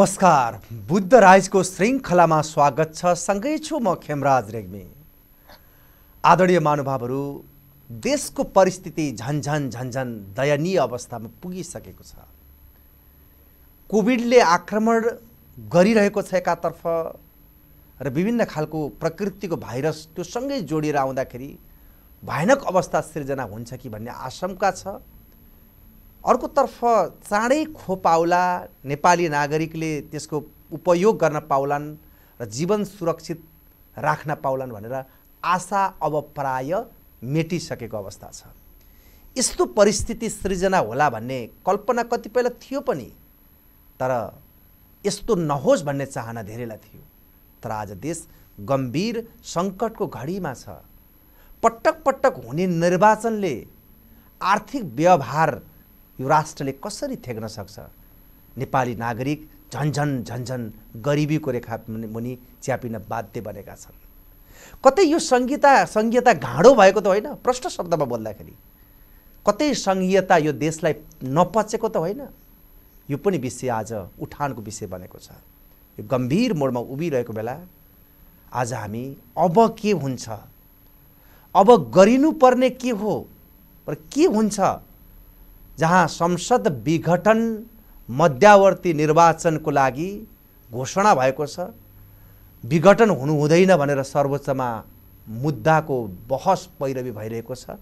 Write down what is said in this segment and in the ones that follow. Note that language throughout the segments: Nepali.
नमस्कार बुद्ध राइजको श्रृङ्खलामा स्वागत छ सँगै छु म खेमराज रेग्मी आदरणीय महानुभावहरू देशको परिस्थिति झन्झन झन्झन दयनीय अवस्थामा पुगिसकेको छ कोभिडले आक्रमण गरिरहेको छ एकातर्फ र विभिन्न खालको प्रकृतिको भाइरस त्यो सँगै जोडिएर आउँदाखेरि भयानक अवस्था सिर्जना हुन्छ कि भन्ने आशंका छ अर्कोतर्फ चाँडै खोपाउला नेपाली नागरिकले त्यसको उपयोग गर्न पाउलान् र जीवन सुरक्षित राख्न पाउलान् भनेर आशा अब प्राय मेटिसकेको अवस्था छ यस्तो परिस्थिति सृजना होला भन्ने कल्पना कतिपयलाई थियो पनि तर यस्तो नहोस् भन्ने चाहना धेरैलाई थियो तर आज देश गम्भीर सङ्कटको घडीमा छ पटक पटक हुने निर्वाचनले आर्थिक व्यवहार यो राष्ट्रले कसरी थ्याक्न सक्छ नेपाली नागरिक झन्झन झन्झन गरिबीको रेखा मुनि च्यापिन बाध्य बनेका छन् कतै यो सङ्घीयता सङ्घीयता घाँडो भएको त होइन प्रष्ट शब्दमा बोल्दाखेरि कतै सङ्घीयता यो देशलाई नपचेको त होइन यो पनि विषय आज उठानको विषय बनेको छ यो गम्भीर मोडमा उभिरहेको बेला आज हामी अब के हुन्छ अब गरिनुपर्ने के हो र के हुन्छ जहाँ संसद विघटन मध्यावर्ती निर्वाचनको लागि घोषणा भएको छ विघटन हुनु हुँदैन भनेर सर्वोच्चमा मुद्दाको बहस पैरवी भइरहेको छ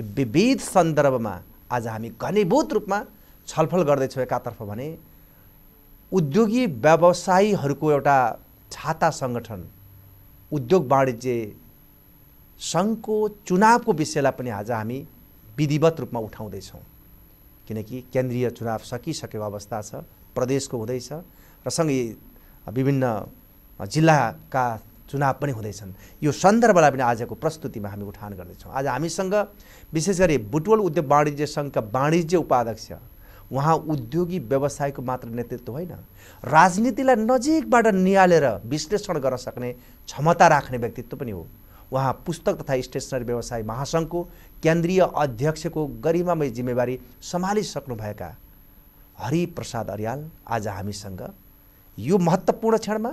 विविध सन्दर्भमा आज हामी घनीभूत रूपमा छलफल गर्दैछौँ एकातर्फ भने उद्योगी व्यवसायीहरूको एउटा छाता सङ्गठन उद्योग वाणिज्य सङ्घको चुनावको विषयलाई पनि आज हामी विधिवत रूपमा उठाउँदैछौँ किनकि केन्द्रीय चुनाव सकिसकेको अवस्था छ प्रदेशको हुँदैछ र सँगै विभिन्न जिल्लाका चुनाव पनि हुँदैछन् यो सन्दर्भलाई पनि आजको प्रस्तुतिमा हामी उठान गर्दैछौँ आज हामीसँग विशेष गरी बुटवल उद्योग वाणिज्य सङ्घका वाणिज्य उपाध्यक्ष उहाँ उद्योगी व्यवसायको मात्र नेतृत्व होइन राजनीतिलाई नजिकबाट निहालेर विश्लेषण गर्न सक्ने क्षमता राख्ने व्यक्तित्व पनि हो उहाँ पुस्तक तथा स्टेसनरी व्यवसाय महासङ्घको केन्द्रीय अध्यक्षको गरिमामय जिम्मेवारी सम्हालिसक्नुभएका हरिप्रसाद अर्याल आज हामीसँग यो महत्त्वपूर्ण क्षणमा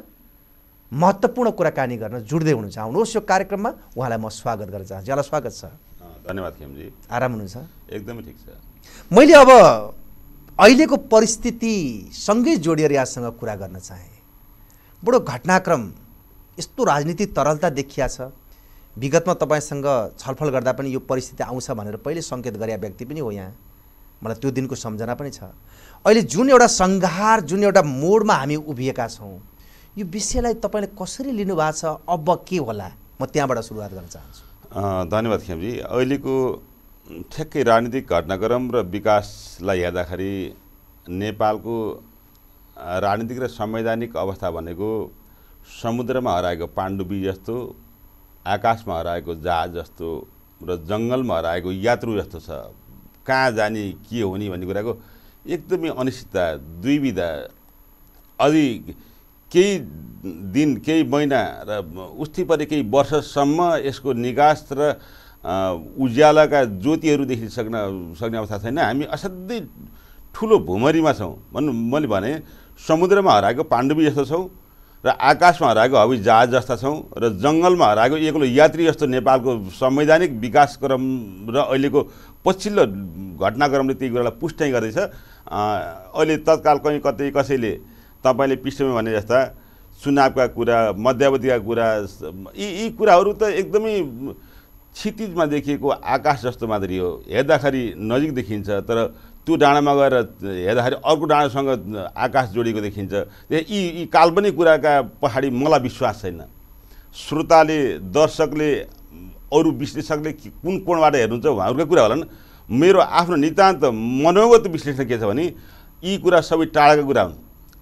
महत्त्वपूर्ण कुराकानी गर्न जुड्दै हुनुहुन्छ आउनुहोस् यो कार्यक्रममा उहाँलाई म स्वागत गर्न चाहन्छु यहाँलाई स्वागत छ धन्यवाद खेमजी आराम हुनुहुन्छ एकदमै ठिक छ मैले अब अहिलेको परिस्थितिसँगै जोडिएर यहाँसँग कुरा गर्न चाहेँ बडो घटनाक्रम यस्तो राजनीति तरलता देखिया छ विगतमा तपाईँसँग छलफल गर्दा पनि यो परिस्थिति आउँछ भनेर पहिले सङ्केत गरे व्यक्ति पनि हो यहाँ मलाई त्यो दिनको सम्झना पनि छ अहिले जुन एउटा सङ्घार जुन एउटा मोडमा हामी उभिएका छौँ यो विषयलाई तपाईँले कसरी लिनुभएको छ अब के होला म त्यहाँबाट सुरुवात गर्न चाहन्छु धन्यवाद खेमजी अहिलेको ठ्याक्कै राजनीतिक घटनाक्रम र विकासलाई हेर्दाखेरि नेपालको राजनीतिक र संवैधानिक अवस्था भनेको समुद्रमा हराएको पाण्डुबी जस्तो आकाशमा हराएको जहाज जस्तो र जङ्गलमा हराएको यात्रु जस्तो छ कहाँ जाने के हुने भन्ने कुराको एकदमै अनिश्चितता दुविधा अलि केही दिन केही महिना र उस्ती परे केही वर्षसम्म यसको निकास र उज्यालाका ज्योतिहरू सक्न सक्ने अवस्था छैन हामी असाध्यै ठुलो भुमरीमा छौँ भन्नु मैले भने समुद्रमा हराएको पाण्डवी जस्तो छौँ र आकाशमा हराएको हवाई जहाज जस्ता छौँ र जङ्गलमा हराएको एक्लो यात्री जस्तो नेपालको संवैधानिक विकासक्रम र अहिलेको पछिल्लो घटनाक्रमले त्यही कुरालाई पुष्टै गर्दैछ अहिले तत्काल कहीँ कतै कसैले तपाईँले पृष्ठमा भने जस्ता चुनावका कुरा मध्यावधिका कुरा यी यी कुराहरू त एकदमै क्षितिजमा देखिएको आकाश जस्तो मात्रै हो हेर्दाखेरि नजिक देखिन्छ तर त्यो डाँडामा गएर हेर्दाखेरि अर्को डाँडासँग आकाश जोडिएको देखिन्छ यी यी काल्पनिक कुराका पछाडि मलाई विश्वास छैन श्रोताले दर्शकले अरू विश्लेषकले कुन कोणबाट हेर्नुहुन्छ उहाँहरूकै कुरा होलान् मेरो आफ्नो नितान्त मनोगत विश्लेषण के छ भने यी कुरा सबै टाढाका कुरा हुन्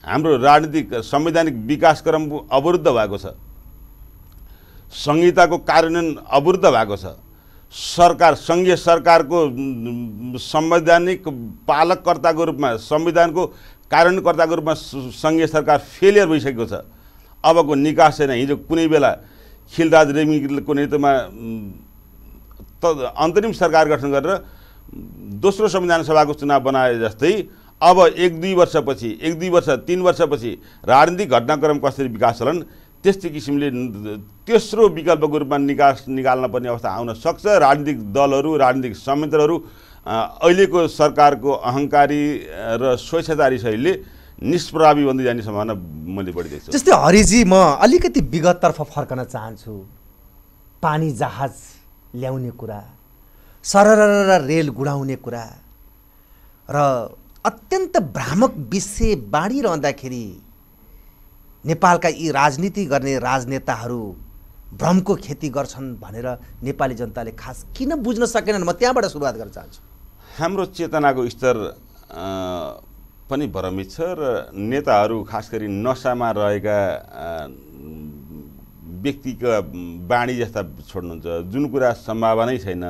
हाम्रो राजनीतिक संवैधानिक विकासक्रम अवरुद्ध भएको छ संहिताको कार्यान्वयन अवरुद्ध भएको छ सरकार सङ्घीय सरकारको संवैधानिक पालककर्ताको रूपमा संविधानको कारणकर्ताको रूपमा सङ्घीय सरकार फेलियर भइसकेको छ अबको निकास छैन हिजो कुनै बेला खिलराज रेमीको नेतृत्वमा त अन्तरिम सरकार गठन गरेर दोस्रो संविधान सभाको चुनाव बनाए जस्तै अब एक दुई वर्षपछि एक दुई वर्ष तिन वर्षपछि राजनीतिक घटनाक्रम कसरी विकास होलान् त्यस्तै किसिमले तेस्रो विकल्पको रूपमा निकास निकाल्न पर्ने अवस्था आउन सक्छ राजनीतिक दलहरू राजनीतिक संयन्त्रहरू अहिलेको सरकारको अहङ्कारी र स्वेच्छाचारी शैलीले निष्प्रभावी भन्दै जाने सम्भावना मैले बढिदिएको छु जस्तै हरिजी म अलिकति विगततर्फ फर्कन चाहन्छु पानी जहाज ल्याउने कुरा सरर रेल गुडाउने कुरा र अत्यन्त भ्रामक विषय बाँडिरहँदाखेरि नेपालका यी राजनीति गर्ने राजनेताहरू भ्रमको खेती गर्छन् भनेर नेपाली जनताले खास किन बुझ्न सकेनन् म त्यहाँबाट सुरुवात गर्न चाहन्छु हाम्रो चेतनाको स्तर पनि भ्रमित छ र नेताहरू खास गरी नसामा रहेका व्यक्तिका बाणी जस्ता छोड्नुहुन्छ जुन कुरा सम्भावनै छैन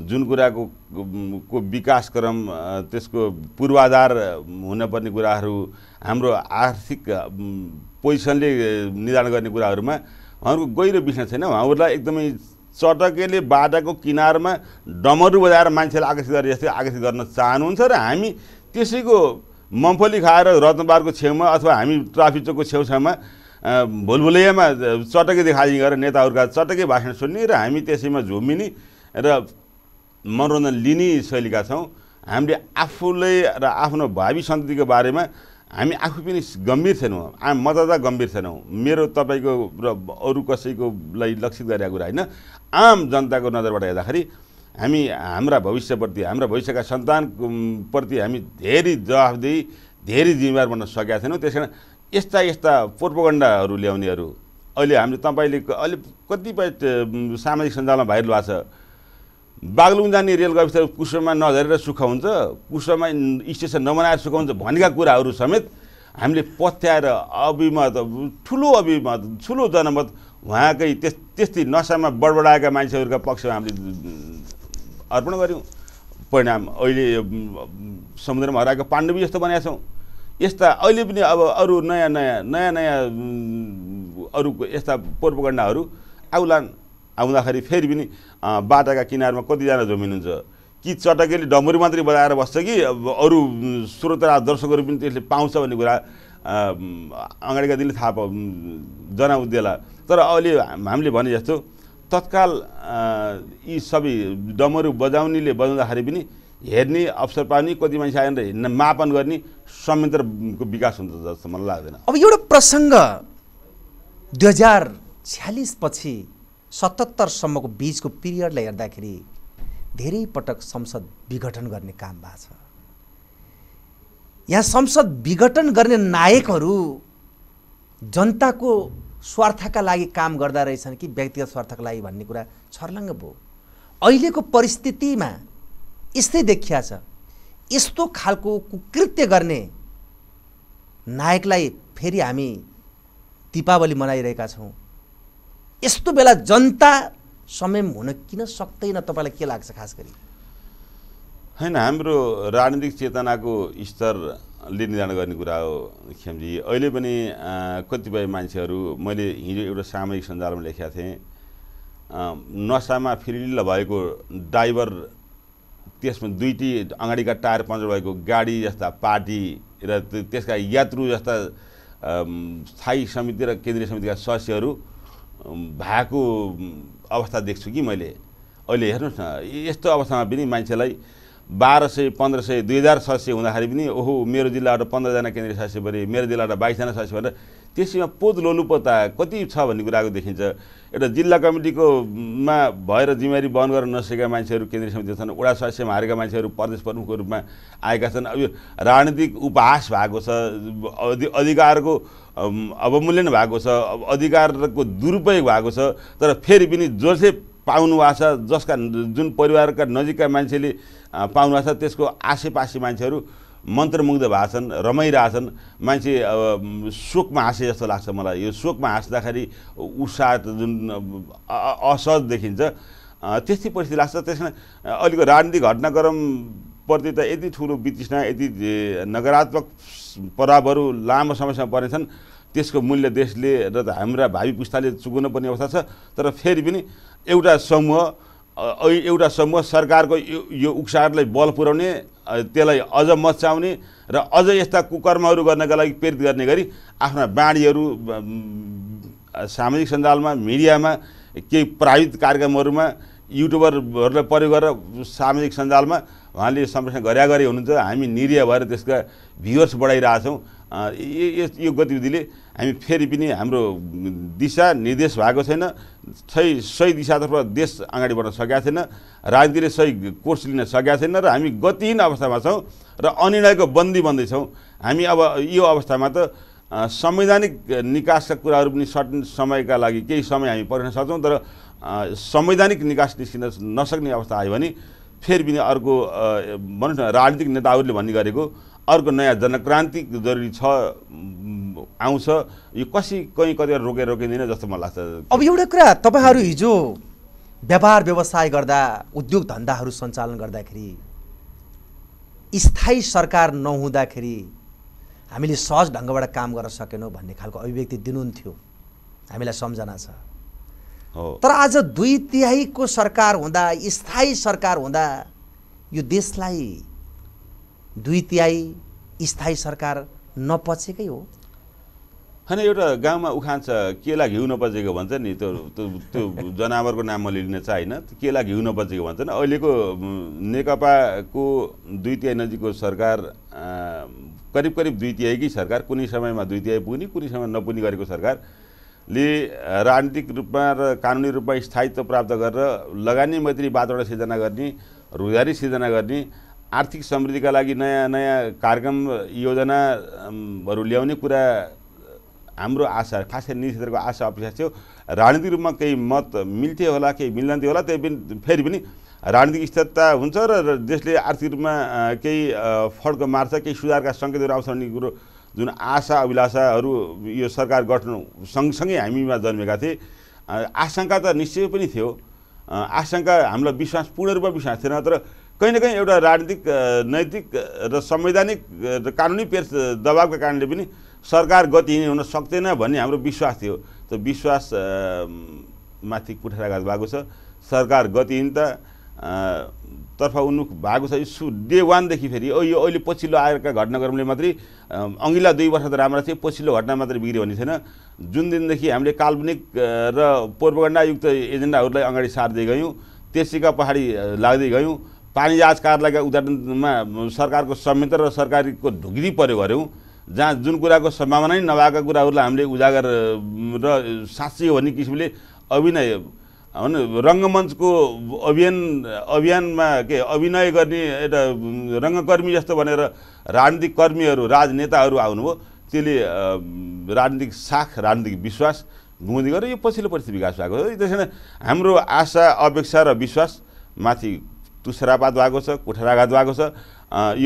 जुन कुराको को विकासक्रम त्यसको पूर्वाधार हुनपर्ने कुराहरू हाम्रो आर्थिक पोजिसनले निर्धारण गर्ने कुराहरूमा उहाँहरूको गहिरो विषय छैन उहाँहरूलाई एकदमै चटकेले बाटाको किनारमा डमरु बजाएर मान्छेलाई आकर्षित गरेर जस्तै आकर्षित गर्न चाहनुहुन्छ र हामी त्यसैको मम्फली खाएर रत्नबारको छेउमा अथवा हामी ट्राफिक चोकको छेउछाउमा भुलभुलैयामा चटकै देखादेखि गरेर नेताहरूका चटकै भाषण सुन्ने र हामी त्यसैमा झुम्मिने र मनोरञ्जन लिने शैलीका छौँ हामीले आफूलाई र आफ्नो भावी सन्ततिको बारेमा हामी आफू पनि गम्भीर छैनौँ हामी मतदाता गम्भीर छैनौँ मेरो तपाईँको र अरू कसैकोलाई लक्षित गरेका कुरा होइन आम जनताको नजरबाट हेर्दाखेरि हामी हाम्रा भविष्यप्रति हाम्रा भविष्यका सन्तानप्रति हामी धेरै जवाफदेही धेरै जिम्मेवार बन्न सकेका छैनौँ त्यस कारण यस्ता यस्ता पूर्वगण्डाहरू ल्याउनेहरू अहिले हामीले तपाईँले अहिले कतिपय सामाजिक सञ्जालमा भाइरल भएको छ बागलुङ जाने रेलको अफिसर कुसोमा नझरेर सुख हुन्छ कुसोमा स्टेसन नबनाएर सुख हुन्छ भनेका कुराहरू समेत हामीले पत्याएर अभिमत ठुलो अभिमत ठुलो जनमत उहाँकै त्यस त्यस्तै नसामा बडबडाएका मान्छेहरूका पक्षमा हामीले अर्पण गऱ्यौँ परिणाम अहिले समुद्रमा हराएको पाण्डवी जस्तो बनाएका छौँ यस्ता अहिले पनि अब अरू नयाँ नयाँ नयाँ नयाँ अरूको यस्ता पूर्वकण्डाहरू आउलान् आउँदाखेरि फेरि पनि बाटाका किनारमा कतिजना जमिनुहुन्छ कि चटकेले डम्बरी मात्रै बजाएर बस्छ कि अरू श्रोता दर्शकहरू पनि त्यसले पाउँछ भन्ने कुरा अगाडिका दिनले थाहा पा जनाउँदेला तर अहिले हामीले भने जस्तो तत्काल यी सबै डमरु बजाउनेले बजाउँदाखेरि पनि हेर्ने अवसर पाउने कति मान्छे आएर हिँड्न मापन गर्ने संयन्त्रको विकास हुन्छ जस्तो मलाई लाग्दैन अब एउटा प्रसङ्ग दुई हजार छ्यालिसपछि सतहत्तरसम्मको बिचको पिरियडलाई हेर्दाखेरि धेरै पटक संसद विघटन गर्ने काम भएको छ यहाँ संसद विघटन गर्ने नायकहरू जनताको स्वार्थका लागि काम गर्दा रहेछन् कि व्यक्तिगत स्वार्थका लागि भन्ने कुरा छर्लङ्ग भयो अहिलेको परिस्थितिमा यस्तै देखिया छ यस्तो खालको कुकृत्य गर्ने नायकलाई फेरि हामी दिपावली मनाइरहेका छौँ यस्तो बेला जनता समयम हुन किन सक्दैन तपाईँलाई के लाग्छ खास गरी होइन हाम्रो राजनीतिक चेतनाको स्तरले निर्धारण गर्ने कुरा हो खेमजी अहिले पनि कतिपय मान्छेहरू मैले हिजो एउटा सामाजिक सञ्जालमा लेखेका थिएँ नसामा फिरिल्ल भएको ड्राइभर त्यसमा दुईटी अगाडिका टायर पन्चर भएको गाडी जस्ता पार्टी र त्यसका यात्रु जस्ता स्थायी समिति र केन्द्रीय समितिका सदस्यहरू भएको अवस्था देख्छु कि मैले अहिले हेर्नुहोस् न यस्तो अवस्थामा पनि मान्छेलाई बाह्र सय पन्ध्र सय दुई हजार सदस्य हुँदाखेरि पनि ओहो मेरो जिल्लाबाट पन्ध्रजना केन्द्रीय सदस्य भरे मेरो जिल्लाबाट बाइसजना सदस्य भनेर त्यसमा पोत लोलुपता कति छ भन्ने कुराको देखिन्छ एउटा जिल्ला कमिटीकोमा भएर जिम्मेवारी वहन गर्न नसकेका मान्छेहरू केन्द्रीय समिति छन् वडा सदस्यमा हारेका मान्छेहरू प्रदेश प्रमुखको रूपमा आएका छन् अब यो राजनीतिक उपहास भएको छ अधिकारको अवमूल्यन भएको छ अब अधिकारको दुरुपयोग भएको छ तर फेरि पनि जसले पाउनुभएको छ जसका जुन परिवारका नजिकका मान्छेले पाउनुभएको छ त्यसको आसेपासे मान्छेहरू मन्त्रमुग्ध भएको छन् रमाइरहेछन् मान्छे शोकमा हाँसे जस्तो लाग्छ मलाई यो शोकमा हाँस्दाखेरि उत्साह जुन असहज देखिन्छ त्यस्तै परिस्थिति लाग्छ त्यसमा अहिलेको राजनीतिक घटनाक्रम प्रति त यति ठुलो वितृष्णा यति नकारात्मक प्रभावहरू लामो समयसम्म परेछन् त्यसको मूल्य देशले र हाम्रा भावी पुस्ताले चुकाउनु अवस्था छ तर फेरि पनि एउटा समूह एउटा समूह सरकारको यो उक्सारलाई बल पुर्याउने त्यसलाई अझ मचाउने र अझ यस्ता कुकर्महरू गर्नका लागि प्रेरित गर्ने गरी आफ्ना बाणीहरू सामाजिक सञ्जालमा मिडियामा केही प्राविधिक कार्यक्रमहरूमा युट्युबरहरूलाई प्रयोग गरेर सामाजिक सञ्जालमा उहाँले संरक्षण गरे गरे हुनुहुन्छ हामी निरीह भएर त्यसका भ्युवर्स बढाइरहेछौँ यो यो गतिविधिले हामी फेरि पनि हाम्रो दिशा निर्देश भएको छैन सही सही दिशातर्फ देश अगाडि बढ्न सकेका छैन राजनीतिले सही कोर्स लिन सकेका छैन र हामी गतिहीन अवस्थामा छौँ र अनिर्णयको बन्दी बन्दैछौँ हामी अब यो अवस्थामा त संवैधानिक निकासका कुराहरू पनि सटिन समयका लागि केही समय हामी पर्खिन सक्छौँ तर संवैधानिक निकास निस्किन नसक्ने अवस्था आयो भने फेरि पनि अर्को भनौँ न राजनीतिक नेताहरूले भन्ने गरेको अर्को नयाँ जनक्रान्ति जरुरी छ आउँछ यो कसै कहीँ कतिवटा रोकेर रोकिँदैन जस्तो मलाई लाग्छ अब एउटा कुरा तपाईँहरू हिजो व्यापार व्यवसाय गर्दा उद्योग धन्दाहरू सञ्चालन गर्दाखेरि स्थायी सरकार नहुँदाखेरि हामीले सहज ढङ्गबाट काम गर्न सकेनौँ भन्ने खालको अभिव्यक्ति दिनुहुन्थ्यो हामीलाई सम्झना छ तर आज दुई तिहाईको सरकार हुँदा स्थायी सरकार हुँदा यो देशलाई दुई तिहाई स्थायी सरकार नपचेकै हो होइन एउटा गाउँमा उखान छ केला घिउ नपचेको भन्छ नि त्यो त्यो जनावरको नाममा लिन चाहिँ होइन केला घिउ नपचेको भन्छ नि अहिलेको नेकपाको दुई तिहाई नजिकको सरकार करिब करिब दुई तिहाईकै सरकार कुनै समयमा दुई तिहाई पुग्ने कुनै समयमा नपुग्ने गरेको सरकार ले राजनीतिक रूपमा र कानुनी रूपमा स्थायित्व प्राप्त गरेर लगानी मैत्री वातावरण सिर्जना गर्ने रोजगारी सिर्जना गर्ने आर्थिक समृद्धिका लागि नयाँ नयाँ कार्यक्रम योजनाहरू ल्याउने कुरा हाम्रो आशा खास गरी निजी क्षेत्रको आशा अपेक्षा थियो राजनीतिक रूपमा केही मत मिल्थ्यो होला केही थियो होला त्यही पनि फेरि पनि राजनीतिक स्थिरता हुन्छ र देशले आर्थिक रूपमा केही फड्को मार्छ केही सुधारका सङ्केतहरू आउँछ भन्ने कुरो जुन आशा अभिलाषाहरू यो सरकार गठन सँगसँगै हामीमा जन्मेका थिए आशंका त निश्चय पनि थियो आशंका हामीलाई विश्वास पूर्ण रूपमा विश्वास थिएन तर कहीँ न कहीँ एउटा राजनीतिक नैतिक र संवैधानिक र कानुनी पेर दबावका कारणले पनि सरकार गतिहीन हुन सक्दैन भन्ने हाम्रो विश्वास थियो त्यो विश्वास माथि कुठाराघात भएको छ सरकार गतिहीनता तर्फ उन्मुख भएको छ सु डे वानदेखि फेरि यो अहिले पछिल्लो आएका घटनाक्रमले मात्रै अघिल्ला दुई वर्ष त राम्रा थियो पछिल्लो घटना मात्रै बिग्रियो भने छैन जुन दिनदेखि हामीले काल्पनिक र पूर्वगण्डायुक्त एजेन्डाहरूलाई अगाडि सार्दै गयौँ त्यसैका पहाडी लाग्दै गयौँ पानी जहाज कार्यालयका उद्घाटनमा सरकारको संयन्त्र र सरकारको ढुक्री प्रयोग गऱ्यौँ जहाँ जुन कुराको सम्भावना नै नभएका कुराहरूलाई हामीले उजागर र साँच्चै हो भन्ने किसिमले अभिनय होइन रङ्गमञ्चको अभियान अभियानमा के अभिनय गर्ने एउटा रङ्गकर्मी जस्तो भनेर राजनीतिक कर्मीहरू राजनेताहरू आउनुभयो त्यसले राजनीतिक साख राजनीतिक विश्वास गुमाउँदै गरेर यो पछिल्लो परिस्थिति विकास भएको छ त्यसै कारण हाम्रो आशा अपेक्षा र विश्वासमाथि तुसरापात भएको छ कुठाराघात भएको छ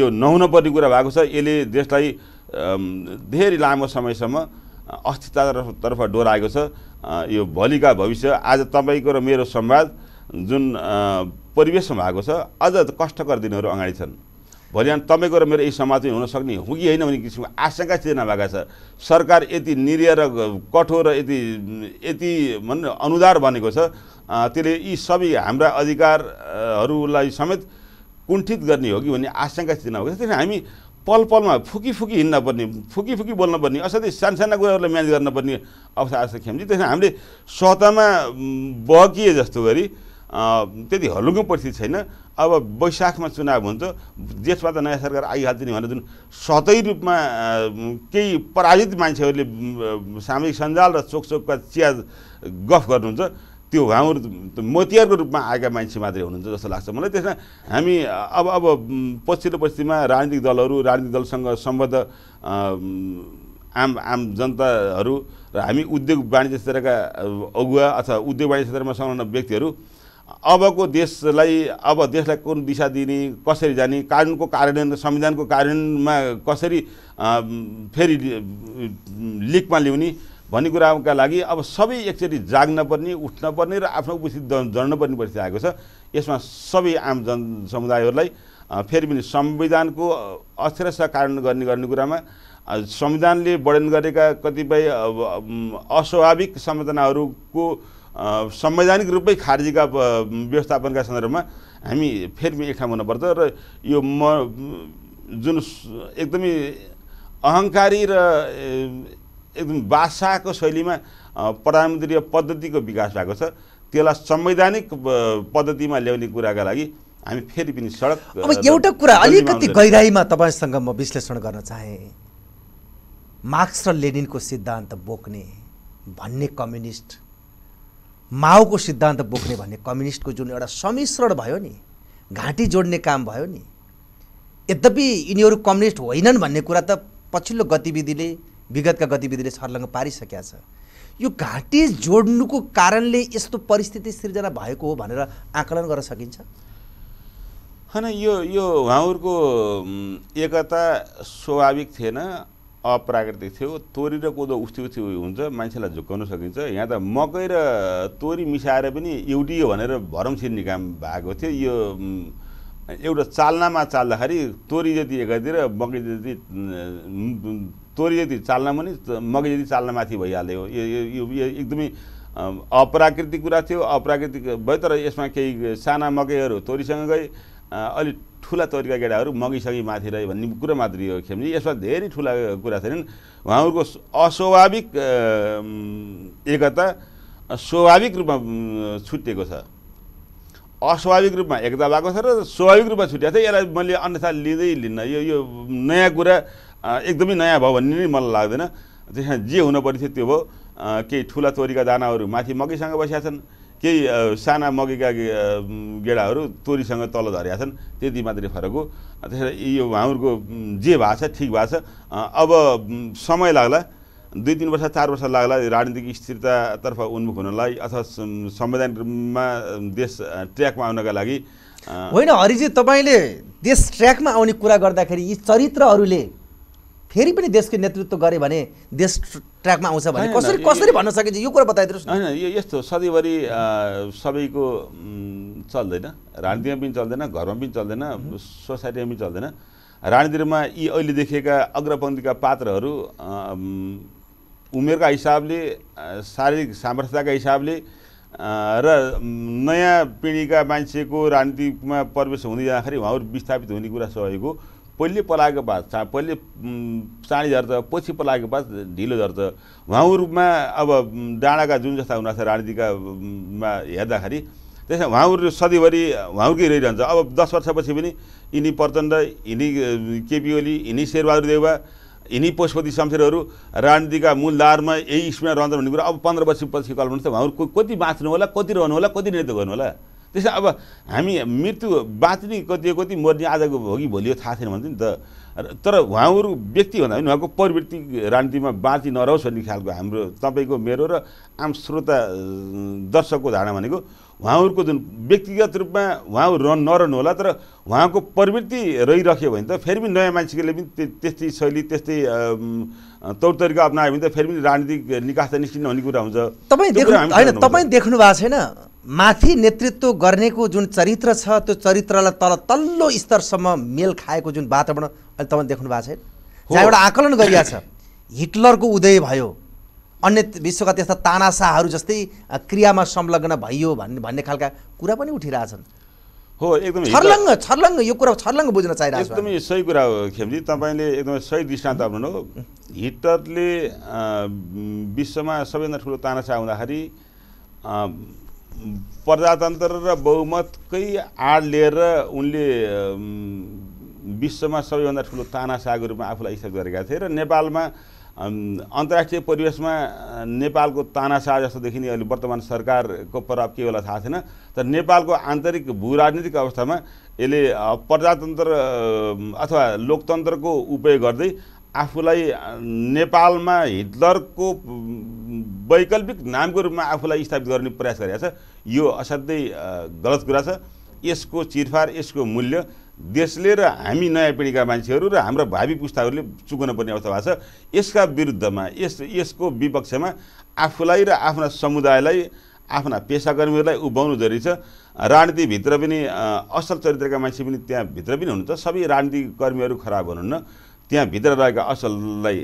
यो नहुनुपर्ने कुरा भएको छ यसले देशलाई धेरै लामो समयसम्म अस्थिरतातर्फ डोराएको छ यो भोलिका भविष्य आज तपाईँको र मेरो संवाद जुन परिवेशमा भएको छ अझ कष्टकर दिनहरू अगाडि छन् भोलि तपाईँको र मेरो यही समाज चाहिँ हुनसक्ने हो कि होइन भन्ने किसिमको आशंका चिजना भएको छ सरकार यति निरीह र कठोर र यति यति भन् अनुदार बनेको छ त्यसले यी सबै हाम्रा अधिकारहरूलाई समेत कुण्ठित गर्ने हो कि भन्ने आशंका चिजना भएको छ त्यसले हामी पल पलमा फुकी फुकी हिँड्न पर्ने फुकी फुकी बोल्न पर्ने असाध्यै सानसाना कुराहरूलाई म्यानेज गर्न अवस्था आएको खेमजी त्यसमा हामीले सतहमा बकिए जस्तो गरी त्यति हलुङ्गो परिस्थिति छैन अब वैशाखमा चुनाव हुन्छ देशमा त नयाँ सरकार आइहाल्छ नि भनेर जुन सतै रूपमा केही पराजित मान्छेहरूले सामाजिक सञ्जाल र चोकचोकका चिया गफ गर्नुहुन्छ त्यो हाम्रो मोतियारको रूपमा आएका मान्छे मात्रै हुनुहुन्छ जस्तो लाग्छ मलाई त्यसमा हामी अब अब पछिल्लो पछिमा राजनीतिक दलहरू राजनीतिक दलसँग सम्बद्ध आम आम जनताहरू र हामी उद्योग वाणिज्य क्षेत्रका अगुवा अथवा उद्योग वाणिज्य क्षेत्रमा संलग्न व्यक्तिहरू अबको देशलाई अब देशलाई कुन दिशा दिने कसरी जाने कानुनको कार्यान्वयन संविधानको कार्यान्वयनमा कसरी फेरि लिकमा ल्याउने भन्ने कुराका लागि अब सबै एकचोटि जाग्न पर्ने उठ्न पर्ने र आफ्नो उपस्थिति जड्न पर्ने परिस्थिति आएको छ यसमा सबै आम जन समुदायहरूलाई फेरि पनि संविधानको अस्थिरता कारण गर्ने गर्ने कुरामा संविधानले वर्णन गरेका कतिपय अस्वाभाविक संरचनाहरूको संवैधानिक रूपमै खारेजीका व्यवस्थापनका सन्दर्भमा हामी फेरि पनि एक ठाउँ हुनुपर्छ र यो म जुन एकदमै अहङ्कारी र एकदम बादशाहको शैलीमा प्रधानमन्त्रीय पद्धतिको विकास भएको छ त्यसलाई संवैधानिक पद्धतिमा ल्याउने कुराका लागि हामी फेरि पनि सडक अब एउटा कुरा अलिकति गहिराईमा तपाईँसँग म विश्लेषण गर्न चाहेँ मार्क्स र लेनिनको सिद्धान्त बोक्ने भन्ने कम्युनिस्ट माओको सिद्धान्त बोक्ने भन्ने कम्युनिस्टको जुन एउटा सम्मिश्रण भयो नि घाँटी जोड्ने काम भयो नि यद्यपि यिनीहरू कम्युनिस्ट होइनन् भन्ने कुरा त पछिल्लो गतिविधिले विगतका गतिविधिले छर्लङ्ग पारिसकेका छ यो घाँटी जोड्नुको कारणले यस्तो परिस्थिति सिर्जना भएको हो भनेर आकलन गर्न सकिन्छ होइन यो यो उहाँहरूको एकता स्वाभाविक थिएन अप्राकृतिक थियो तोरी र कोदो उस्ती उस्ती हुन्छ मान्छेलाई झुक्काउन सकिन्छ यहाँ त मकै र तोरी मिसाएर पनि एउटियो भनेर भरम छिर्ने काम भएको थियो यो एउटा चालनामा चाल्दाखेरि तोरी जति एकातिर मकै जति तोरी यदि चाल्न पनि मकै यदि चाल्न माथि भइहाल्यो यो यो एकदमै अप्राकृतिक कुरा थियो अप्राकृतिक भयो तर यसमा केही साना मकैहरू तोरीसँग गए अलिक ठुला तोरीका गेडाहरू मगैसँगै माथि रहे भन्ने कुरा मात्र यो खेमजी यसमा धेरै ठुला कुरा छैनन् उहाँहरूको अस्वाभाविक एकता स्वाभाविक रूपमा छुटिएको छ अस्वाभाविक रूपमा एकता भएको छ र स्वाभाविक रूपमा छुट्याएको छ यसलाई मैले अन्यथा लिँदै लिन्न यो यो नयाँ कुरा एकदमै नयाँ भयो भन्ने नै मलाई लाग्दैन त्यसमा जे हुन पर्ने थियो त्यो भयो केही ठुला तोरीका दानाहरू माथि मकैसँग बसेका छन् केही साना मकैका गेडाहरू तोरीसँग तल झरेका छन् त्यति मात्रै फरक हो त्यसरी यो उहाँहरूको जे भाषा ठिक भएको छ अब समय लाग्ला दुई तिन वर्ष चार वर्ष लाग्ला राजनीतिक स्थिरतातर्फ उन्मुख हुनलाई अथवा संवैधानिकमा देश ट्र्याकमा आउनका लागि होइन हरिजी तपाईँले देश ट्र्याकमा आउने कुरा गर्दाखेरि यी चरित्रहरूले फेरि पनि देशको नेतृत्व गरे भने देश ट्र्याकमा आउँछ भने कसरी कसरी भन्न सकिन्छ यो कुरा बताइदिनुहोस् होइन यो यस्तो सधैँभरि सबैको चल्दैन राजनीतिमा पनि चल्दैन घरमा पनि चल्दैन सोसाइटीमा पनि चल्दैन राजनीतिमा यी अहिले देखिएका अग्रपङ्क्तिका पात्रहरू उमेरका हिसाबले शारीरिक सामर्थ्यका हिसाबले र नयाँ पिँढीका मान्छेको राजनीतिमा प्रवेश हुँदै जाँदाखेरि उहाँहरू विस्थापित हुने कुरा सहयोग हो पहिले पलाएको भात सा पहिले चाँडी झर्छ पछि पलाएको भात ढिलो झर्छ उहाँको रूपमा अब डाँडाका जुन जस्ता हुनुहुन्छ राजनीतिकामा हेर्दाखेरि त्यसमा उहाँहरू सधैँभरि उहाँहरूकै रहिरहन्छ अब दस वर्षपछि पनि यिनी प्रचण्ड यिनी केपी ओली यिनी शेरबहादुर देउवा यिनी पशुपति शमशेरहरू राजनीतिका मूलधारमा यही स्कुलमा रहन्छ भन्ने कुरा अब पन्ध्र वर्षपछि कल्पना त उहाँहरू कति बाँच्नु होला कति रहनु होला कति नेतृत्व गर्नु होला त्यसै अब हामी मृत्यु बाँच्ने कति कति मर्ने आजको हो कि भोलि थाहा थिएन भन्छ नि त तर उहाँहरू व्यक्ति भन्दा पनि उहाँको प्रवृत्ति राजनीतिमा बाँची नरहोस् भन्ने खालको हाम्रो तपाईँको मेरो र आम श्रोता दर्शकको धारणा भनेको उहाँहरूको जुन व्यक्तिगत रूपमा उहाँहरू रन नरहनु होला तर उहाँको प्रवृत्ति रहिराख्यो भने त फेरि पनि नयाँ मान्छेले पनि त्यस्तै शैली त्यस्तै तौर तरिका अप्नायो भने त फेरि पनि राजनीतिक निकास त निस्किनु भन्ने कुरा हुन्छ देख्नु तपाईँ होइन तपाईँ देख्नु भएको छैन माथि नेतृत्व गर्नेको जुन चरित्र छ त्यो चरित्रलाई तल तल्लो स्तरसम्म मेल खाएको जुन वातावरण अहिले तपाईँ देख्नु भएको छैन जहाँ एउटा आकलन गरिरहेछ छ हिटलरको उदय भयो अन्य विश्वका त्यस्ता तानासाहरू जस्तै क्रियामा संलग्न भइयो भन्ने भन्ने खालका कुरा पनि उठिरहेछन् हो एकदम छर्लङ्ग छर्लङ्ग यो कुरा छर्लङ्ग बुझ्न चाहिरहेको छ एकदमै सही कुरा हो खेमजी तपाईँले एकदमै सही दृष्टान्त भन्नु हिटलरले विश्वमा सबैभन्दा ठुलो तानासा हुँदाखेरि प्रजातन्त्र र बहुमतकै आड लिएर उनले विश्वमा सबैभन्दा ठुलो तानासाको रूपमा आफूलाई स्थापित गरेका थिए र नेपालमा अन्तर्राष्ट्रिय परिवेशमा नेपालको तानासा जस्तो देखिने अहिले वर्तमान सरकारको प्रभाव के होला थाहा थिएन तर नेपालको आन्तरिक भू राजनीतिक अवस्थामा यसले प्रजातन्त्र अथवा लोकतन्त्रको उपयोग गर्दै आफूलाई नेपालमा हिटलरको वैकल्पिक नामको रूपमा आफूलाई स्थापित गर्ने प्रयास गरेको छ यो असाध्यै गलत कुरा छ यसको चिरफार यसको मूल्य देशले र हामी नयाँ पिँढीका मान्छेहरू र हाम्रो भावी पुस्ताहरूले चुकाउनु पर्ने अवस्था भएको छ यसका विरुद्धमा यस यसको विपक्षमा आफूलाई र आफ्ना समुदायलाई आफ्ना पेसाकर्मीहरूलाई उभ्याउनु जरुरी छ राजनीतिभित्र पनि असल चरित्रका मान्छे पनि त्यहाँभित्र पनि हुनुहुन्छ सबै राजनीतिकर्मीहरू खराब हुनुहुन्न त्यहाँभित्र रहेका असललाई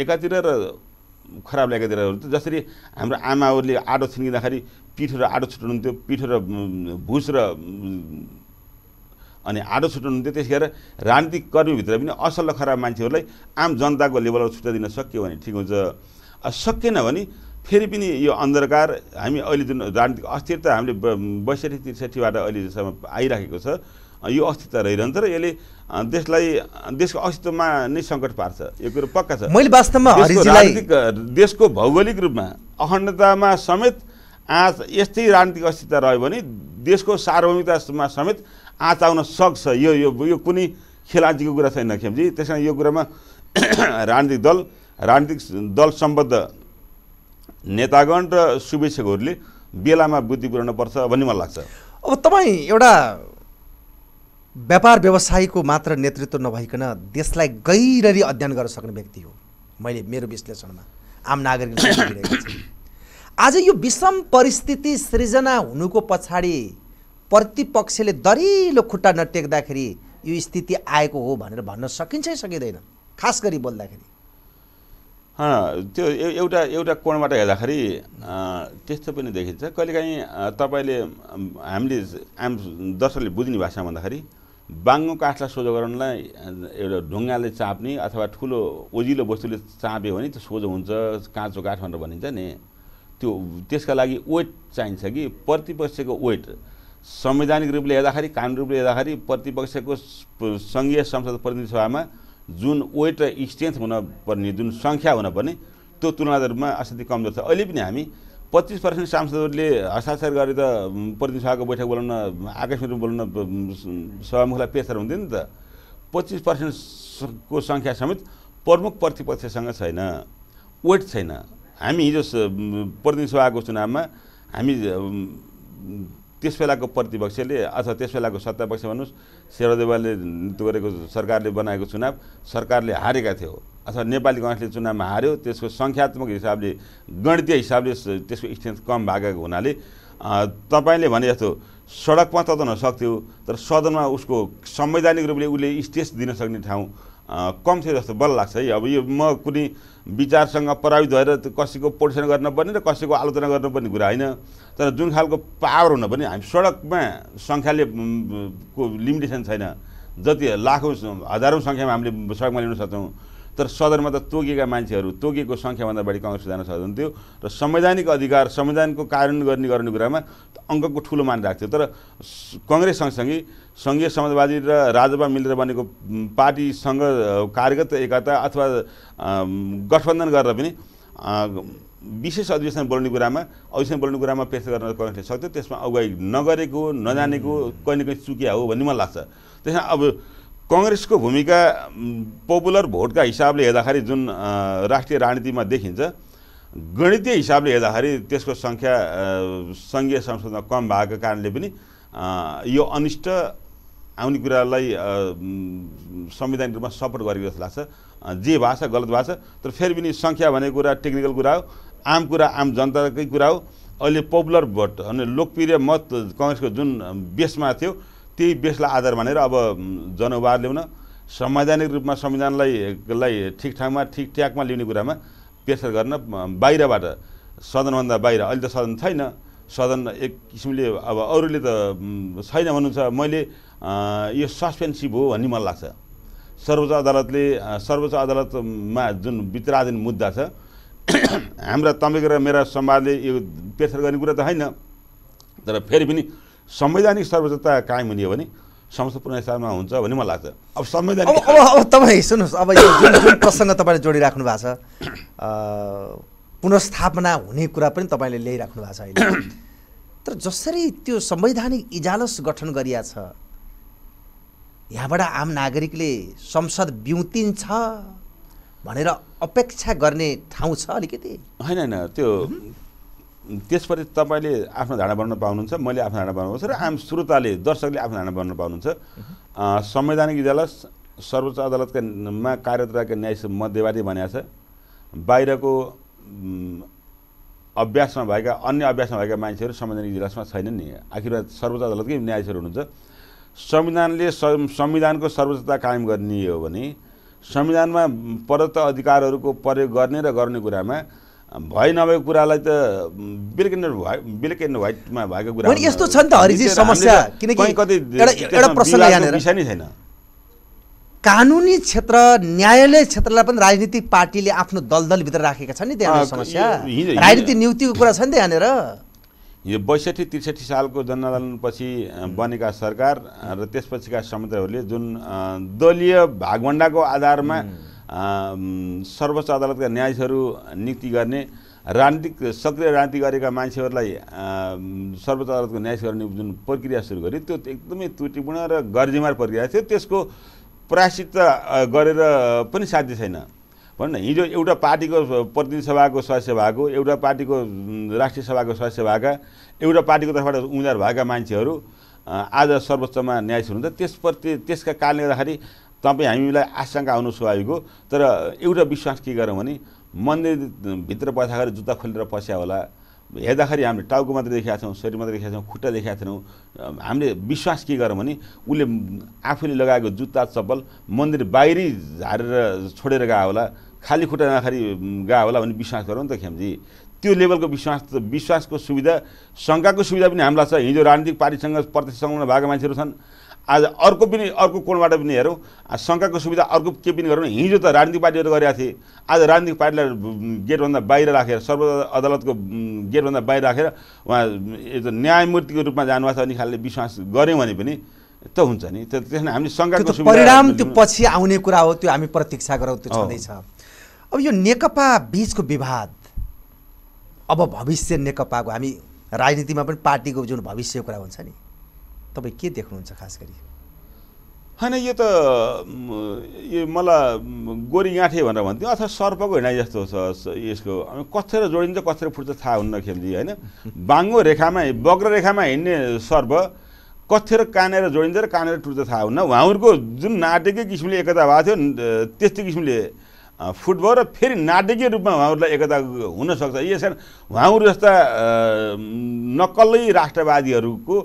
एकातिर र खराब एकातिर हुन्थ्यो जसरी हाम्रो आमाहरूले आटो छिन्किँदाखेरि पिठो र आटो छुट्नुहुन्थ्यो पिठो र भुस र अनि आडो छुट्नुहुन्थ्यो गरेर राजनीतिक कर्मीभित्र पनि असल र खराब मान्छेहरूलाई आम जनताको लेभलमा दिन सक्यो भने ठिक हुन्छ सकेन भने फेरि पनि यो अन्धकार हामी अहिले जुन राजनीतिक अस्थिरता हामीले बैसठी त्रिसठीबाट अहिलेसम्म आइराखेको छ यो अस्थिरता रहिरहन्छ र यसले देशलाई देशको अस्तित्वमा नै सङ्कट पार्छ यो कुरो पक्का छ मैले वास्तवमा राजनीतिक देशको भौगोलिक रूपमा अखण्डतामा समेत आँच यस्तै राजनीतिक अस्तित्व रह्यो भने देशको सार्वभौमिकतामा समेत आँच आउन सक्छ यो यो, यो कुनै खेलाजीको कुरा छैन खेमजी त्यस कारण यो कुरामा राजनीतिक दल राजनीतिक दल सम्बद्ध नेतागण र शुभेच्छकहरूले बेलामा बुद्धि पर्छ भन्ने मलाई लाग्छ अब तपाईँ एउटा व्यापार व्यवसायको मात्र नेतृत्व नभइकन देशलाई गहिरी अध्ययन गर्न सक्ने व्यक्ति हो मैले मेरो विश्लेषणमा आम नागरिक आज यो विषम परिस्थिति सृजना हुनुको पछाडि प्रतिपक्षले दरिलो खुट्टा नटेक्दाखेरि यो स्थिति आएको हो भनेर भन्न सकिन्छ सकिँदैन खास गरी बोल्दाखेरि त्यो एउटा एउटा कोणबाट हेर्दाखेरि त्यस्तो पनि देखिन्छ कहिलेकाहीँ तपाईँले हामीले आम दर्शकले बुझ्ने भाषा भन्दाखेरि बाङ्गो काठलाई सोझो गराउनलाई एउटा ढुङ्गाले चाप्ने अथवा ठुलो ओजिलो वस्तुले चाप्यो भने त्यो सोझो हुन्छ काँचो काठ भनेर भनिन्छ नि त्यो त्यसका लागि वेट चाहिन्छ कि प्रतिपक्षको वेट संवैधानिक रूपले हेर्दाखेरि कानुन रूपले हेर्दाखेरि प्रतिपक्षको सङ्घीय संसद प्रतिनिधि सभामा जुन वेट र स्ट्रेन्थ हुनपर्ने जुन सङ्ख्या हुनपर्ने त्यो रूपमा असाध्य कमजोर छ अहिले पनि हामी पच्चिस पर्सेन्ट सांसदहरूले हस्ताक्षर गरेर प्रतिनिधिसभाको बैठक बोलाउन आकस्मिक रूप बोलाउन सभामुखलाई पेसर हुन्थ्यो नि त पच्चिस पर्सेन्टको सङ्ख्या समेत प्रमुख प्रतिपक्षसँग छैन वेट छैन हामी हिजो प्रतिनिधि सभाको चुनावमा हामी त्यस बेलाको प्रतिपक्षले अथवा त्यस बेलाको सत्तापक्ष भन्नुहोस् शेरदेवालले नेतृत्व गरेको सरकारले बनाएको चुनाव सरकारले हारेका थियो अथवा नेपाली कङ्ग्रेसले चुनावमा हार्यो त्यसको सङ्ख्यात्मक हिसाबले गणितीय हिसाबले त्यसको स्ट्रेन्थ कम भएको हुनाले तपाईँले भने जस्तो सडकमा त नसक्थ्यो तर सदनमा उसको संवैधानिक रूपले उसले स्टेज दिन सक्ने ठाउँ कम थियो जस्तो बल लाग्छ है अब यो म कुनै विचारसँग प्रभावित भएर कसैको पोषण गर्नुपर्ने र कसैको आलोचना गर्नुपर्ने कुरा होइन तर जुन खालको पावर हुन पनि हामी सडकमा सङ्ख्याले को लिमिटेसन छैन जति लाखौँ हजारौँ सङ्ख्यामा हामीले सडकमा लिन सक्छौँ तर सदनमा त तोकेका मान्छेहरू तोकेको सङ्ख्याभन्दा बढी कङ्ग्रेस जान थियो र संवैधानिक अधिकार संविधानको कारण गर्ने गर्ने कुरामा अङ्कको ठुलो मान राख्थ्यो तर कङ्ग्रेस सँगसँगै सङ्घीय समाजवादी र राजपा मिलेर बनेको पार्टीसँग कार्यगत एकता अथवा गठबन्धन गरेर पनि विशेष अधिवेशन बोल्ने कुरामा अधिवेशन बोल्ने कुरामा पेस गर्न कङ्ग्रेसले सक्थ्यो त्यसमा अगुवाई नगरेको नजानेको कहिले कहीँ चुकिया हो भन्ने मलाई लाग्छ त्यसमा अब कङ्ग्रेसको भूमिका पपुलर भोटका हिसाबले हेर्दाखेरि जुन राष्ट्रिय राजनीतिमा देखिन्छ गणितीय हिसाबले हेर्दाखेरि त्यसको सङ्ख्या सङ्घीय संसदमा कम भएको कारणले पनि यो अनिष्ट आउने कुरालाई संवैधानिक रूपमा सपोर्ट गरेको जस्तो लाग्छ जे भाषा गलत भाषा तर फेरि पनि सङ्ख्या भनेको कुरा टेक्निकल कुरा हो आम कुरा आम जनताकै कुरा हो अहिले पपुलर भोट अनि लोकप्रिय मत कङ्ग्रेसको जुन बेसमा थियो त्यही बेसलाई आधार मानेर अब जनवाद ल्याउन संवैधानिक रूपमा संविधानलाई लाई ठाकमा ठिक ठिक ठ्याकमा ल्याउने कुरामा प्रेसर गर्न बाहिरबाट सदनभन्दा बाहिर अहिले त सदन छैन सदन एक किसिमले अब अरूले त छैन भन्नु छ मैले यो सस्पेन्सिभ हो भन्ने मलाई लाग्छ सर्वोच्च अदालतले सर्वोच्च अदालतमा जुन वितराधीन मुद्दा छ हाम्रा तपाईँको र मेरा संवादले यो प्रेसर गर्ने कुरा त होइन तर फेरि पनि संवैधानिक सर्वोच्चता कायम हुने हो भने संस्था पुनर्स्थापना हुन्छ भन्ने मलाई लाग्छ अब संवैधानिक अब तपाईँ सुन्नुहोस् अब यो जुन जुन प्रसङ्ग तपाईँले जोडिराख्नु भएको छ पुनर्स्थापना हुने कुरा पनि तपाईँले ल्याइराख्नु भएको छ अहिले तर जसरी त्यो संवैधानिक इजालस गठन गरिया छ यहाँबाट आम नागरिकले संसद बिउतिन्छ भनेर अपेक्षा गर्ने ठाउँ छ अलिकति होइन होइन त्यो त्यसपछि तपाईँले आफ्नो धारणा बनाउन पाउनुहुन्छ मैले आफ्नो धारणा बनाउनु छ र आम श्रोताले दर्शकले आफ्नो धारणा बनाउन पाउनुहुन्छ संवैधानिक अदालत सर्वोच्च अदालतकामा कार्यरत रहेका न्यायाधीश मध्यवादी भनेको छ बाहिरको अभ्यासमा भएका अन्य अभ्यासमा भएका मान्छेहरू संवैधानिक इजलासमा छैनन् नि आखिर सर्वोच्च अदालतकै न्यायाधीशहरू हुनुहुन्छ संविधानले संविधानको सर्वोच्चता कायम गर्ने हो भने संविधानमा प्रदत्त अधिकारहरूको प्रयोग गर्ने र गर्ने कुरामा भए नभएको कुरालाई त ब्ल्याक एन्ड भयो ब्ल्याक एन्ड व्हाइटमा भएको कुरा यस्तो छ नि त हरिजी समस्या किनकि कति प्रश्न विषय नै छैन कानुनी क्षेत्र न्यायालय क्षेत्रलाई पनि राजनीतिक पार्टीले आफ्नो दलदलभित्र राखेका छन् नि त्यहाँ समस्या राजनीति नियुक्तिको कुरा छ नि त्यहाँनिर यो बैसठी त्रिसठी सालको जनआन्दोलनपछि बनेका सरकार र त्यसपछिका समुदायहरूले जुन दलीय भागभन्डाको आधारमा सर्वोच्च अदालतका न्यायाधीशहरू नियुक्ति गर्ने राजनीतिक सक्रिय राजनीति गरेका मान्छेहरूलाई सर्वोच्च अदालतको न्यायाधीश गर्ने जुन प्रक्रिया सुरु गरे त्यो एकदमै त्रुटिपूर्ण र गर्जिमार प्रक्रिया थियो त्यसको प्रायश्चित गरेर पनि साध्य छैन भनौँ न हिजो एउटा पार्टीको प्रतिनिधि सभाको सदस्य भएको एउटा पार्टीको राष्ट्रिय सभाको सदस्य भएका एउटा पार्टीको तर्फबाट उम्मेदवार भएका मान्छेहरू आज सर्वोच्चमा न्यायाधीश हुनुहुन्छ त्यसप्रति त्यसका कारणले गर्दाखेरि तपाईँ हामीलाई आशंका आउनु स्वाभाविक हो तर एउटा विश्वास के गरौँ भने मन्दिरभित्र पस्दाखेरि जुत्ता खोलेर पस्या होला हेर्दाखेरि हामीले टाउको मात्रै देखाएको छौँ शरीर मात्रै देखाएको छौँ खुट्टा देखाएको छैनौँ हामीले विश्वास के गरौँ भने उसले आफूले लगाएको जुत्ता चप्पल मन्दिर बाहिरी झारेर छोडेर गएको होला खाली खुट्टा नखाली गएको होला भने विश्वास गरौँ नि त खेमजी त्यो लेभलको विश्वास विश्वासको सुविधा शङ्काको सुविधा पनि हामीलाई छ हिजो राजनीतिक पार्टीसँग प्रतिसङ्गमा भएका मान्छेहरू छन् आज अर्को पनि अर्को कोणबाट पनि हेरौँ शङ्काको सुविधा अर्को के पनि गरौँ हिजो त राजनीतिक पार्टीहरू गरेका थिए आज राजनीतिक पार्टीलाई गेटभन्दा बाहिर राखेर सर्वोच्च अदालतको गेटभन्दा बाहिर राखेर उहाँ न्यायमूर्तिको रूपमा जानुभएको छ अनि खालले विश्वास गऱ्यौँ भने पनि त हुन्छ नि त्यो त्यसमा हामीले शङ्काको परिणाम त्यो पछि आउने कुरा हो त्यो हामी प्रतीक्षा गरौँ त्यो छँदैछ अब यो नेकपा बिचको विवाद अब भविष्य नेकपाको हामी राजनीतिमा पनि पार्टीको जुन भविष्यको कुरा हुन्छ नि तपाईँ के देख्नुहुन्छ खास गरी होइन यो त यो मलाई गोरी गाँठे भनेर भन्थ्यो अथवा सर्पको हिँडाइ जस्तो छ यसको कथेर जोडिन्छ कथेर फुट्छ थाहा हुन्न खेल्दी होइन बाङ्गो रेखामा बग्र रेखामा हिँड्ने सर्प कथेर कानेर जोडिन्छ र कानेर टुट्छ थाहा हुन्न उहाँहरूको जुन नाटकीय किसिमले एकता भएको थियो त्यस्तै किसिमले फुटबल र फेरि नाटकीय रूपमा उहाँहरूलाई एकता हुनसक्छ यस कारण उहाँहरू जस्ता नक्कलै राष्ट्रवादीहरूको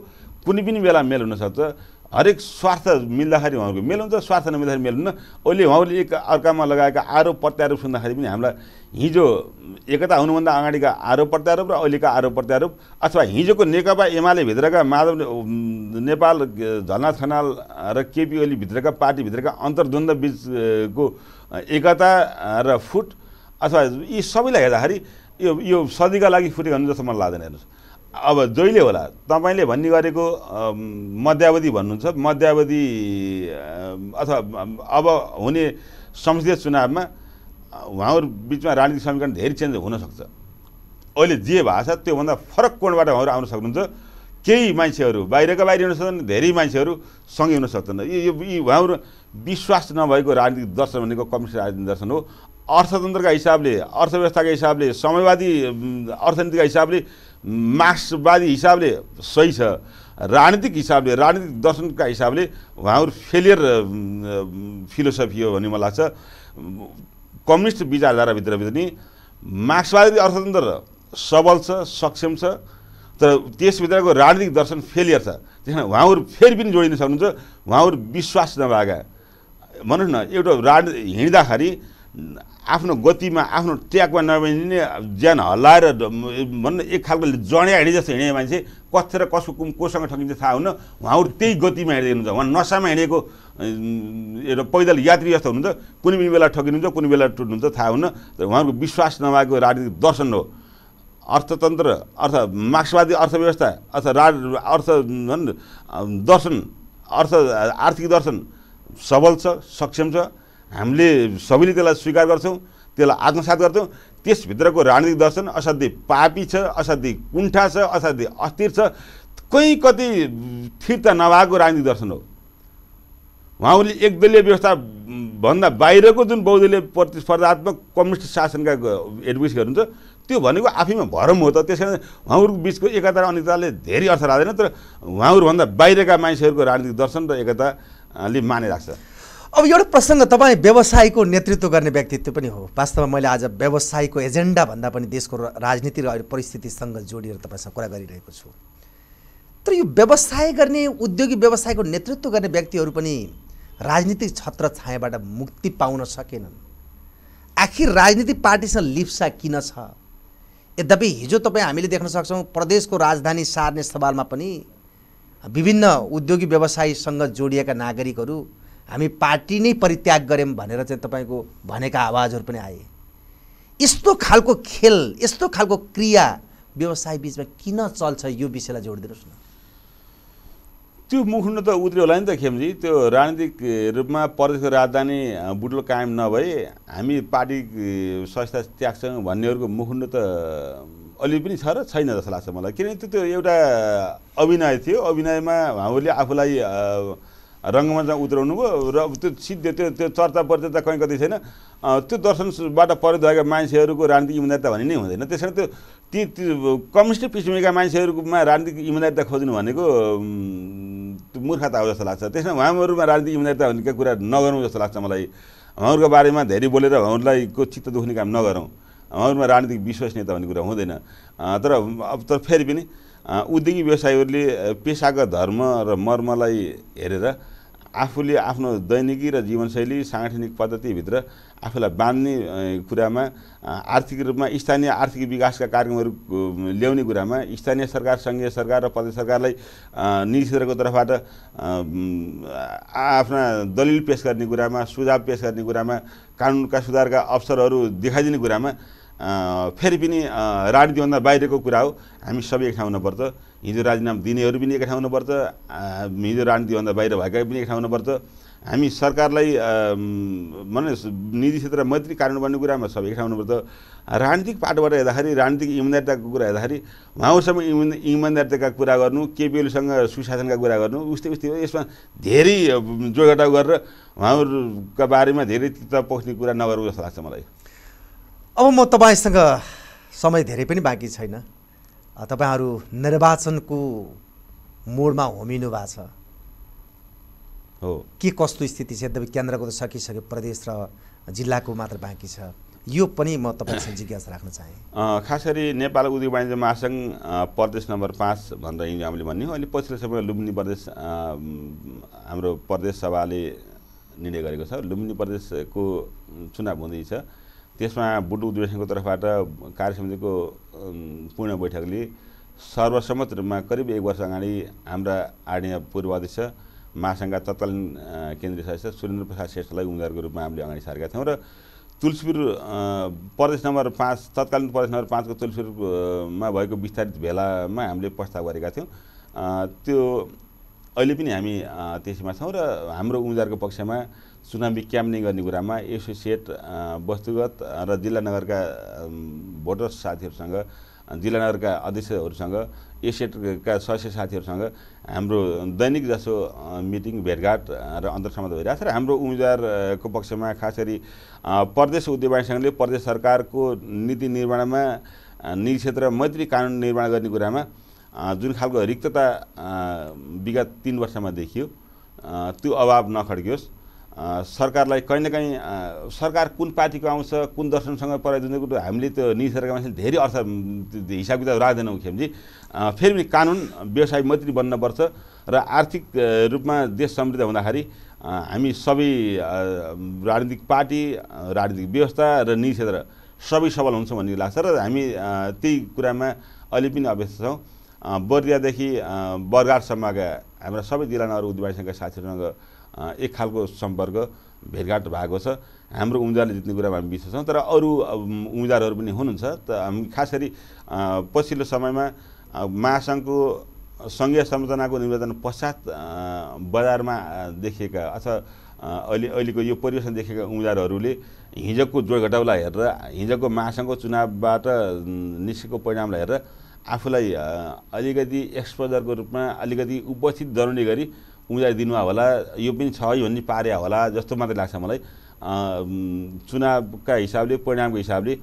कुनै पनि बेला मेल हुनसक्छ हरेक स्वार्थ मिल्दाखेरि उहाँहरूको मेल हुन्छ स्वार्थ नमिल्दाखेरि मेल हुन्न अहिले उहाँहरूले एक अर्कामा लगाएका आरोप प्रत्यारोप सुन्दाखेरि पनि हामीलाई हिजो एकता हुनुभन्दा अगाडिका आरोप प्रत्यारोप र अहिलेका आरोप प्रत्यारोप अथवा हिजोको नेकपा एमाले भित्रका माधव नेपाल झलनाथ खनाल र केपी ओली भित्रका पार्टीभित्रका अन्तर्द्वन्द बिचको एकता र फुट अथवा यी सबैलाई हेर्दाखेरि यो यो सदिका लागि फुटेको हुन्छ जस्तो मलाई लाग्दैन हेर्नुहोस् अब जहिले होला तपाईँले भन्ने गरेको मध्यावधि भन्नुहुन्छ मध्यावधि अथवा अब हुने संसदीय चुनावमा उहाँहरू बिचमा राजनीतिक समीकरण धेरै चेन्ज हुनसक्छ अहिले जे भाषा त्योभन्दा फरक कोणबाट उहाँहरू आउन सक्नुहुन्छ केही मान्छेहरू बाहिरका बाहिर हुन सक्दैन धेरै मान्छेहरू सँगै हुन सक्छन् यो यी उहाँहरू विश्वास नभएको राजनीतिक दर्शन भनेको कम्युनिस्ट राजनीतिक दर्शन हो अर्थतन्त्रका हिसाबले अर्थव्यवस्थाका हिसाबले समयवादी अर्थनीतिका हिसाबले मार्क्सवादी हिसाबले सही छ राजनीतिक हिसाबले राजनीतिक दर्शनका हिसाबले उहाँहरू फेलियर फिलोसफी हो भन्ने मलाई लाग्छ कम्युनिस्ट विचारधाराभित्र पनि मार्क्सवादी अर्थतन्त्र सबल छ सक्षम छ तर त्यसभित्रको राजनीतिक दर्शन फेलियर छ त्यस कारण उहाँहरू फेरि पनि जोडिन सक्नुहुन्छ उहाँहरू विश्वास नभएका भनौँ न एउटा राज हिँड्दाखेरि आफ्नो गतिमा आफ्नो ट्याकमा नभइदिने ज्यान हल्लाएर भन्नु एक खालको जडे हिँडे जस्तो हिँडे मान्छे कस र कसको कोसँग ठगिन्छ थाहा हुन उहाँहरू त्यही गतिमा हुन्छ उहाँ नसामा हिँडेको एउटा पैदल यात्री जस्तो हुनुहुन्छ कुनै पनि बेला ठगिनुहुन्छ कुनै बेला टुट्नुहुन्छ थाहा हुन उहाँहरूको विश्वास नभएको राजनीतिक दर्शन हो अर्थतन्त्र अर्थ मार्क्सवादी अर्थव्यवस्था अथवा राज अर्थ दर्शन अर्थ आर्थिक दर्शन सबल छ सक्षम छ हामीले सबैले त्यसलाई स्वीकार गर्छौँ त्यसलाई आत्मसात गर्छौँ त्यसभित्रको राजनीतिक दर्शन असाध्य पापी छ असाध्यै कुण्ठा छ असाध्यै अस्थिर छ कहीँ कति फिर्ता नभएको राजनीतिक दर्शन हो उहाँहरूले एकदलीय व्यवस्था भन्दा बाहिरको जुन बहुदलीय प्रतिस्पर्धात्मक कम्युनिस्ट शासनका एडभोकेसी गर्नुहुन्छ त्यो भनेको आफैमा भरम हो त त्यस कारण उहाँहरूको बिचको एकता र अनिताले धेरै अर्थ राख्दैन तर उहाँहरूभन्दा बाहिरका मानिसहरूको राजनीतिक दर्शन र एकताले माने राख्छ अब एउटा प्रसङ्ग तपाईँ व्यवसायको नेतृत्व गर्ने व्यक्तित्व पनि हो वास्तवमा मैले आज व्यवसायको एजेन्डा भन्दा पनि देशको राजनीति र अहिले परिस्थितिसँग जोडिएर तपाईँसँग कुरा गरिरहेको छु तर यो व्यवसाय गर्ने उद्योगी व्यवसायको नेतृत्व गर्ने व्यक्तिहरू पनि राजनीतिक छत्र छायाबाट मुक्ति पाउन सकेनन् आखिर राजनीतिक पार्टीसँग लिप्सा किन छ यद्यपि हिजो तपाईँ हामीले देख्न सक्छौँ प्रदेशको राजधानी सार्ने सवालमा पनि विभिन्न उद्योगिक व्यवसायसँग जोडिएका नागरिकहरू हामी पार्टी नै परित्याग गऱ्यौँ भनेर चाहिँ तपाईँको भनेका आवाजहरू पनि आए यस्तो खालको खेल यस्तो खालको क्रिया व्यवसाय बिचमा किन चल्छ यो विषयलाई जोड दिनुहोस् न त्यो मुखुण्ड त उत्रियो होला नि त खेमजी त्यो राजनीतिक रूपमा प्रदेशको राजधानी बुटलो कायम नभए हामी पार्टी संस्था त्याग्छौँ भन्नेहरूको मुखुण्ड त अलि पनि छ र छैन जस्तो लाग्छ मलाई किनभने त्यो एउटा अभिनय थियो अभिनयमा हामीले आफूलाई रङ्गमञ्चमा उत्राउनु भयो र त्यो सिद्धि त्यो त्यो चर्चा परिचर्चा कहीँ कतै छैन त्यो दर्शनबाट परित भएका मान्छेहरूको राजनीतिक इमान्दारिता भन्ने नै हुँदैन त्यस कारण त्यो ती कम्युनिस्ट पृष्ठभूमिका मान्छेहरूमा राजनीतिक इमान्दारिता खोज्नु भनेको मूर्खता हो जस्तो लाग्छ त्यसमा उहाँहरूमा राजनीतिक इमान्दारिता भनेका कुरा नगरौँ जस्तो लाग्छ मलाई उहाँहरूको बारेमा धेरै बोलेर उहाँहरूलाई को चित्त दुख्ने काम नगरौँ उहाँहरूमा राजनीतिक विश्वसनीयता भन्ने कुरा हुँदैन तर अब तर फेरि पनि उद्योगिक व्यवसायीहरूले पेसागत धर्म र मर्मलाई हेरेर आफूले आफ्नो दैनिकी र जीवनशैली साङ्गठनिक पद्धतिभित्र आफूलाई बाँध्ने कुरामा आर्थिक रूपमा स्थानीय आर्थिक विकासका कार्यक्रमहरू ल्याउने कुरामा स्थानीय सरकार सङ्घीय सरकार र प्रदेश सरकारलाई निजी क्षेत्रको तर्फबाट आफ्ना दलिल पेस गर्ने कुरामा सुझाव पेस गर्ने कुरामा कानुनका सुधारका अवसरहरू देखाइदिने कुरामा फेरि पनि राजनीतिभन्दा बाहिरको कुरा हो हामी सबै एक ठाउँ हुनुपर्छ हिजो राजीनामा दिनेहरू पनि एक ठाउँ हुनुपर्छ हिजो राजनीतिभन्दा बाहिर भएका पनि एक ठाउँ हुनुपर्छ हामी सरकारलाई माने निजी क्षेत्र मैत्री कारण बन्ने कुरामा सबै एक ठाउँ हुनुपर्छ राजनीतिक पाटोबाट हेर्दाखेरि राजनीतिक इमान्दारिताको कुरा हेर्दाखेरि उहाँहरूसँग इमान इमान्दारिताका कुरा गर्नु केपिएलसँग सुशासनका कुरा गर्नु उस्तै उस्तै हो यसमा धेरै जोगटा गरेर उहाँहरूका बारेमा धेरै चित्त पोख्ने कुरा नगरौँ जस्तो लाग्छ मलाई अब म तपाईँसँग समय धेरै पनि बाँकी छैन तपाईँहरू निर्वाचनको मोडमा होमिनु भएको छ हो के कस्तो स्थिति छ यद्यपि केन्द्रको त सकिसक्यो प्रदेश र जिल्लाको मात्र बाँकी छ यो पनि म तपाईँसँग जिज्ञासा राख्न चाहेँ खास गरी नेपाल उद्योग वाणिज्य महासङ्घ प्रदेश नम्बर पाँच भनेर हिजो हामीले भन्यौँ अहिले पछिल्लो समय लुम्बिनी प्रदेश हाम्रो प्रदेश सभाले निर्णय गरेको छ लुम्बिनी प्रदेशको चुनाव हुँदैछ त्यसमा बुटु अधिवेशनको तर्फबाट कार्य समितिको पूर्ण बैठकले सर्वसम्मत रूपमा करिब एक वर्ष अगाडि हाम्रा आदरणीय पूर्व अध्यक्ष महासङ्घका तत्कालीन केन्द्रीय सदस्य सुरेन्द्र प्रसाद श्रेष्ठलाई उम्मेदवारको रूपमा हामीले अगाडि सारेका थियौँ र तुलसीपुर प्रदेश नम्बर पाँच तत्कालीन प्रदेश नम्बर पाँचको तुलसीपुरमा भएको विस्तारित भेलामा हामीले प्रस्ताव गरेका थियौँ त्यो अहिले पनि हामी त्यसमा छौँ र हाम्रो उम्मेदवारको पक्षमा चुनावी नै गर्ने कुरामा एसोसिएट वस्तुगत र जिल्ला नगरका भोटर साथीहरूसँग जिल्ला नगरका अध्यक्षहरूसँग एसिएटका सदस्य साथीहरूसँग हाम्रो दैनिक जसो मिटिङ भेटघाट र भइरहेको छ र हाम्रो उम्मेदवारको पक्षमा खास गरी प्रदेश उद्योग प्रदेश सरकारको नीति निर्माणमा निजी क्षेत्र मैत्री कानुन निर्माण गर्ने कुरामा जुन खालको रिक्तता विगत तिन वर्षमा देखियो त्यो अभाव नखड्कियोस् सरकारलाई कहीँ न कहीँ सरकार कुन पार्टीको आउँछ कुन दर्शनसँग पराइ जुन कुरो हामीले त्यो निजी मान्छेले धेरै अर्थ हिसाब किताब राख्दैनौँ खेम्जी फेरि पनि कानुन व्यवसाय मैत्री बन्नपर्छ र आर्थिक रूपमा देश समृद्ध हुँदाखेरि हामी सबै राजनीतिक पार्टी राजनीतिक व्यवस्था र निजी क्षेत्र सबै सबल हुन्छौँ भन्ने लाग्छ र हामी त्यही कुरामा अहिले पनि अभ्यस्त छौँ बर्दियादेखि बरगाडसम्मका हाम्रा सबै जिल्लामा अरू उद्यमासँग साथीहरूसँग एक खालको सम्पर्क भेटघाट भएको छ हाम्रो उम्मेदवारले जित्ने कुरामा हामी विश्वास छौँ तर अरू उम्मेदवारहरू पनि हुनुहुन्छ त हामी खास गरी पछिल्लो समयमा महासङ्घको सङ्घीय संरचनाको निर्वाचन पश्चात बजारमा देखिएका अथवा अहिले अहिलेको यो परिवेशमा देखेका उम्मेदवारहरूले हिजोको जोडघटाउलाई हेरेर हिजोको महासङ्घको चुनावबाट निस्केको परिणामलाई हेरेर आफूलाई अलिकति एक्सपोजरको रूपमा अलिकति उपस्थित गराउने गरी उम्मेदवार दिनुभयो होला यो पनि छ है भन्ने पारे होला जस्तो मात्रै लाग्छ मलाई चुनावका हिसाबले परिणामको हिसाबले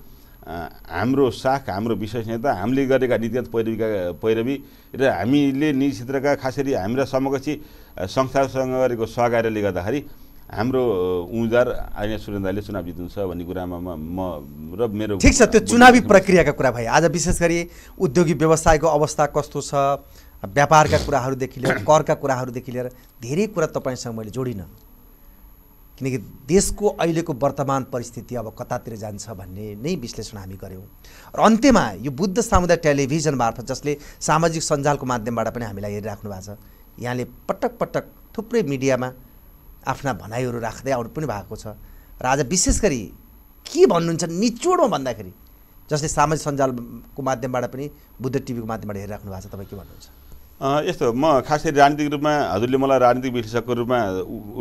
हाम्रो साख हाम्रो विश्वसनीयता हामीले गरेका नीतिगत पैरवीका पैरवी र हामीले निजी क्षेत्रका खास गरी हाम्रा समकक्षी संस्थासँग गरेको सहकार्यले गर्दाखेरि हाम्रो उम्मेद्वार आर्य सुरेन्द्रले चुनाव जित्नुहुन्छ भन्ने कुरामा म र मेरो ठिक छ त्यो चुनावी प्रक्रियाका कुरा भयो आज विशेष गरी उद्योगिक व्यवसायको अवस्था कस्तो छ व्यापारका कुराहरूदेखि लिएर करका कुराहरूदेखि लिएर धेरै कुरा तपाईँसँग मैले जोडिनँ किनकि देशको अहिलेको वर्तमान परिस्थिति अब कतातिर जान्छ भन्ने नै विश्लेषण हामी गऱ्यौँ र अन्त्यमा यो बुद्ध सामुदाय टेलिभिजन मार्फत जसले सामाजिक सञ्जालको माध्यमबाट पनि हामीलाई हेरिराख्नु भएको छ यहाँले पटक पटक थुप्रै मिडियामा आफ्ना भनाइहरू राख्दै आउनु पनि भएको छ र आज विशेष गरी के भन्नुहुन्छ निचोडमा भन्दाखेरि जसले सामाजिक सञ्जालको माध्यमबाट पनि बुद्ध टिभीको माध्यमबाट हेरिराख्नु भएको छ तपाईँ के भन्नुहुन्छ यस्तो म खास गरी राजनीतिक रूपमा हजुरले मलाई राजनीतिक विश्लेषकको रूपमा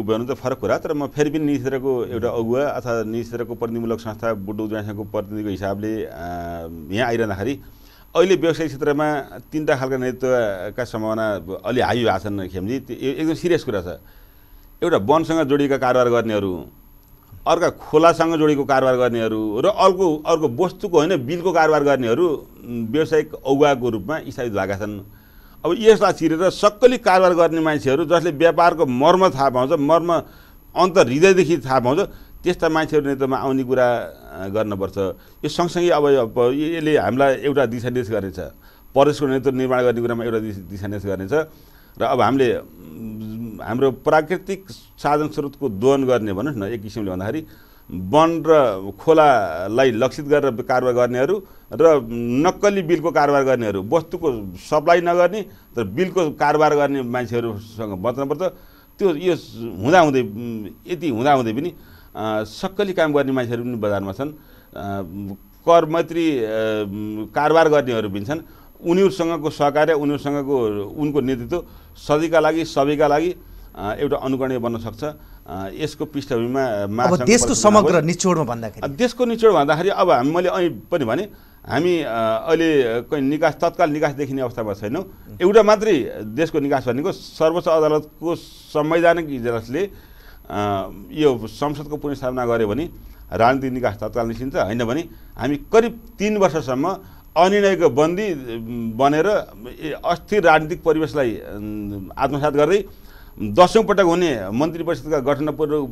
उभ्याउनु त फरक कुरा तर म फेरि पनि निजी क्षेत्रको एउटा अगुवा अथवा निजी क्षेत्रको प्रतिनिधिमूलक संस्था बुडो जनसङ्घको प्रतिनिधिको हिसाबले यहाँ आइरहँदाखेरि अहिले व्यवसायिक क्षेत्रमा तिनवटा खालका नेतृत्वका सम्भावना अलि हाई भएको छन् खेमजी यो एकदम सिरियस कुरा छ एउटा वनसँग जोडिएका कारोबार गर्नेहरू अर्का खोलासँग जोडिएको कारोबार गर्नेहरू र अर्को अर्को वस्तुको होइन बिलको कारोबार गर्नेहरू व्यावसायिक औगाको रूपमा स्थापित भएका छन् अब यसलाई छिरेर सक्कली कारोबार गर्ने मान्छेहरू जसले व्यापारको मर्म थाहा पाउँछ मर्म अन्त हृदयदेखि थाहा पाउँछ त्यस्ता मान्छेहरू नेतृत्वमा आउने कुरा गर्नुपर्छ यो सँगसँगै अब यसले हामीलाई एउटा दिशानिर्देश गर्नेछ प्रदेशको नेतृत्व निर्माण गर्ने कुरामा एउटा दिशानिर्देश गर्नेछ र अब हामीले हाम्रो प्राकृतिक साधन स्रोतको दोहन गर्ने भनौँ न एक किसिमले भन्दाखेरि वन र खोलालाई लक्षित गरेर कारोबार गर्नेहरू र नक्कली बिलको कारोबार गर्नेहरू वस्तुको सप्लाई नगर्ने र बिलको कारोबार गर्ने मान्छेहरूसँग बच्नुपर्छ त्यो यो हुँदाहुँदै यति हुँदाहुँदै पनि सक्कली काम गर्ने मान्छेहरू पनि बजारमा छन् कर मैत्री कारोबार गर्नेहरू पनि छन् उनीहरूसँगको सहकार्य उनीहरूसँगको उनको नेतृत्व सधैँका लागि सबैका लागि एउटा अनुकरणीय बन्न सक्छ यसको पृष्ठभूमिमा देशको समग्र निचोडमा भन्दाखेरि देशको निचोड भन्दाखेरि अब हामी मैले अहिले पनि भने हामी अहिले कहीँ निकास तत्काल निकास देखिने अवस्थामा छैनौँ एउटा मात्रै देशको निकास भनेको सर्वोच्च अदालतको संवैधानिक इजलासले यो संसदको पुनस्थापना गर्यो भने राजनीतिक निकास तत्काल निस्किन्छ होइन भने हामी करिब तिन वर्षसम्म अनिर्णयको बन्दी बनेर अस्थिर राजनीतिक परिवेशलाई आत्मसात गर्दै दसौँ पटक हुने मन्त्री परिषदका गठन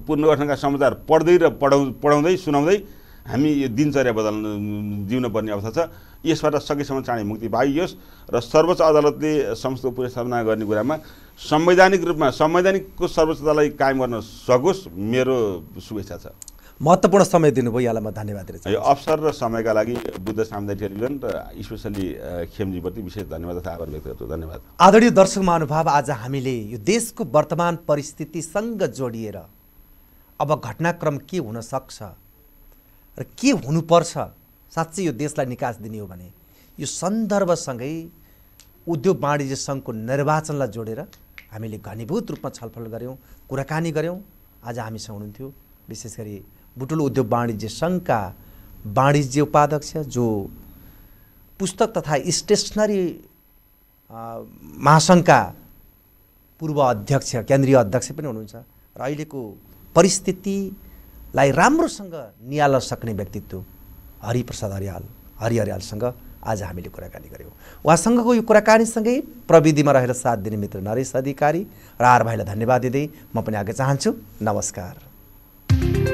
पुनर्गठनका समाचार पढ्दै र पढाउ पढाउँदै सुनाउँदै हामी यो दिनचर्या बदल्न जिउन अवस्था छ यसबाट सकेसम्म चाँडै मुक्ति पाइयोस् र सर्वोच्च अदालतले संसदको पुनस्थापना गर्ने कुरामा संवैधानिक रूपमा संवैधानिकको सर्वोच्चतालाई कायम गर्न सकोस् मेरो शुभेच्छा छ महत्त्वपूर्ण समय दिनुभयो यहाँलाई म धन्यवाद दिन यो अवसर र समयका लागि बुद्ध सामुदायिक टेलिभिजन र स्पेसली खेमजीप्रति विशेष धन्यवाद तथा आभार व्यक्त गर्छु धन्यवाद आदरणीय दर्शक महानुभाव आज हामीले यो देशको वर्तमान परिस्थितिसँग जोडिएर अब घटनाक्रम के हुनसक्छ र के हुनुपर्छ साँच्चै यो देशलाई निकास दिने हो भने यो सन्दर्भसँगै उद्योग वाणिज्य सङ्घको निर्वाचनलाई जोडेर हामीले घनीभूत रूपमा छलफल गऱ्यौँ कुराकानी गऱ्यौँ आज हामीसँग हुनुहुन्थ्यो विशेष गरी बुटुल उद्योग वाणिज्य सङ्घका वाणिज्य उपाध्यक्ष जो पुस्तक तथा स्टेसनरी महासङ्घका पूर्व अध्यक्ष केन्द्रीय अध्यक्ष पनि हुनुहुन्छ र अहिलेको परिस्थितिलाई राम्रोसँग निहाल्न सक्ने व्यक्तित्व हरिप्रसाद हरियाल हरि हरियालसँग आज हामीले कुराकानी गऱ्यौँ उहाँसँगको यो कुराकानीसँगै प्रविधिमा रहेर साथ दिने मित्र नरेश अधिकारी र आर भाइलाई धन्यवाद दिँदै म पनि आज चाहन्छु नमस्कार